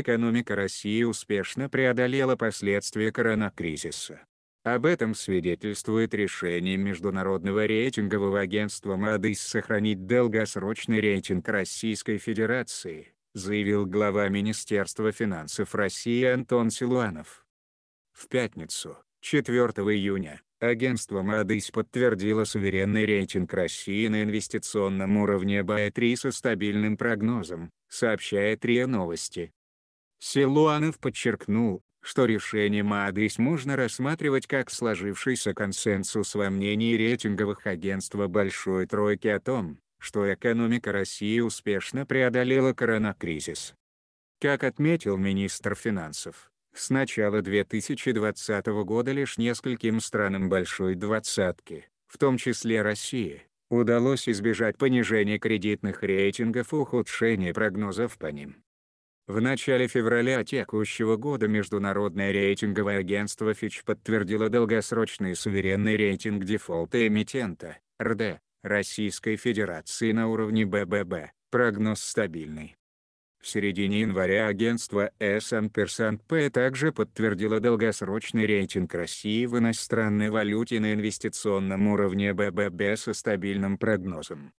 экономика России успешно преодолела последствия коронакризиса. Об этом свидетельствует решение Международного рейтингового агентства МАДИС сохранить долгосрочный рейтинг Российской Федерации, заявил глава Министерства финансов России Антон Силуанов. В пятницу, 4 июня, агентство МАДИС подтвердило суверенный рейтинг России на инвестиционном уровне БАЭ-3 со стабильным прогнозом, сообщает РИА Новости. Силуанов подчеркнул, что решение МАДИС можно рассматривать как сложившийся консенсус во мнении рейтинговых агентств Большой Тройки о том, что экономика России успешно преодолела коронакризис. Как отметил министр финансов, с начала 2020 года лишь нескольким странам Большой Двадцатки, в том числе России, удалось избежать понижения кредитных рейтингов и ухудшения прогнозов по ним. В начале февраля текущего года международное рейтинговое агентство Fitch подтвердило долгосрочный суверенный рейтинг дефолта эмитента, РД, Российской Федерации на уровне БББ, прогноз стабильный. В середине января агентство S&P также подтвердило долгосрочный рейтинг России в иностранной валюте на инвестиционном уровне БББ со стабильным прогнозом.